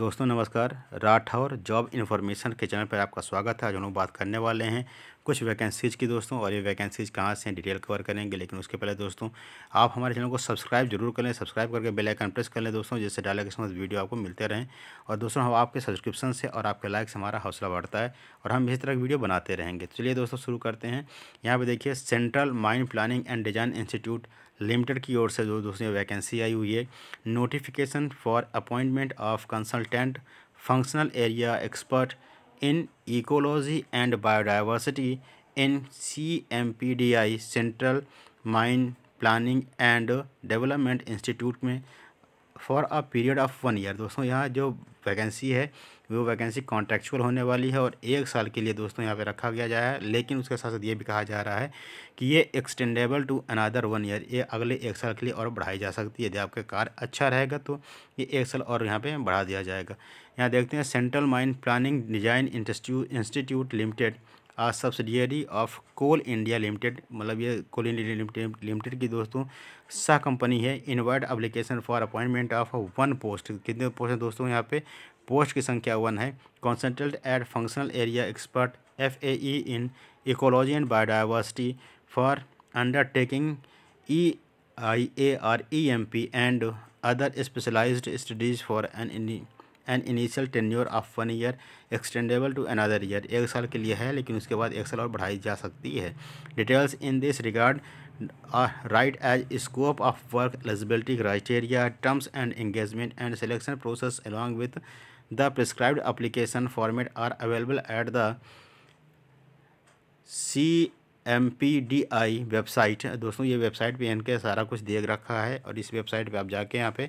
दोस्तों नमस्कार Rathore job information के चैनल पर आपका स्वागत है आज हम लोग बात करने वाले हैं कुछ वैकेंसीज़ की दोस्तों और ये वैकेंसीज़ कहाँ से हैं डिटेल कवर करेंगे लेकिन उसके पहले दोस्तों आप हमारे चैनल को सब्सक्राइब जरूर कर लें सब्सक्राइब करके बेल आइकन प्रेस कर लें दोस्तों जिससे डाले के समझ वीडियो आपको मिलते रहें और दोस्तों हम आपके सब्सक्रिप्शन से और आपके लाइक से हमारा हौसला बढ़ता है और हम इस तरह की वीडियो बनाते रहेंगे तो चलिए दोस्तों शुरू करते हैं यहाँ पर देखिए central mine planning and design institute limited की ओर से जो दोस्तों वैकेंसी आई हुई है notification for appointment of consultant functional area expert in ecology and biodiversity in C M P D I central mine planning and development institute में for a period of one year दोस्तों यहाँ जो vacancy है वो vacancy contractual होने वाली है और एक साल के लिए दोस्तों यहाँ पे रखा गया जाए है लेकिन उसके साथ साथ ये भी कहा जा रहा है कि ये extendable to another one year ये अगले एक साल के लिए और बढ़ाई जा सकती है यदि आपका कार्य अच्छा रहेगा तो ये एक साल और यहाँ पे बढ़ा दिया जाएगा यहाँ देखते हैं central mine planning design institute limited a subsidiary of Coal India limited मतलब ये कोल इंडिया लिमिटेड की दोस्तों शाह कंपनी है invite application for appointment of one post कितने पोस्ट हैं दोस्तों यहाँ पे पोस्ट की संख्या वन है concentrate at functional area expert F A E in ecology and biodiversity for undertaking E I A R E M P and other specialise studies for an and initial tenure of one year extendable to another year एक साल के लिए है लेकिन उसके बाद एक साल और बढ़ाई जा सकती है details in this regard right as scope of work eligibility criteria terms and engagement and selection process along with the prescribed application format are available at the C M P D I website दोस्तों ये website पे इनके सारा कुछ देख रखा है और इस वेबसाइट पे आप जाके यहाँ पे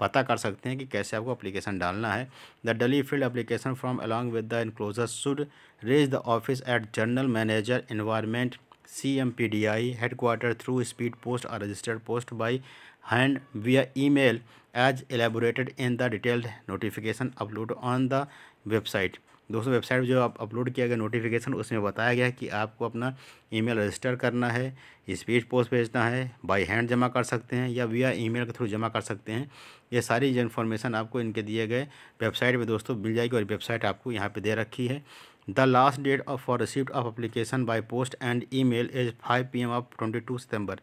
पता कर सकते हैं कि कैसे आपको अप्लीकेशन डालना है the duly filled application form along with the enclosure should reach the office at general manager environment C M P D I headquarter through speed post और registered post by hand via e mail as elaborated in the detailed notification upload on the website दोस्तों website जो आप upload किया गया notification उसमें बताया गया है कि आपको अपना ईमेल रजिस्टर करना है स्पीड पोस्ट भेजना है बाय हैंड जमा कर सकते हैं या वीआ ईमेल के थ्रू जमा कर सकते हैं ये सारी इन्फॉर्मेशन आपको इनके दिए गए वेबसाइट पर दोस्तों मिल जाएगी और वेबसाइट आपको यहाँ पर दे रखी है the last of for receipt of application by post and e mail is five P M of twenty two September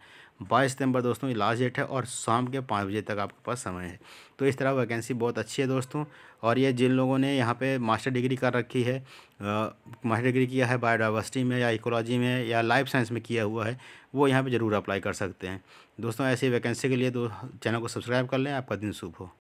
बाईस सितंबर दोस्तों ये लास्ट डेट है और शाम के पाँच बजे तक आपके पास समय है तो इस तरह वैकेंसी बहुत अच्छी है दोस्तों और ये जिन लोगों ने यहाँ पे मास्टर डिग्री कर रखी है मास्टर डिग्री किया है बायोडाइवर्सिटी में या इकोलॉजी में या लाइफ साइंस में किया हुआ है वो यहाँ पर ज़रूर अप्लाई कर सकते हैं दोस्तों ऐसी वैकेंसी के लिए दो चैनल को सब्सक्राइब कर लें आपका दिन शुभ हो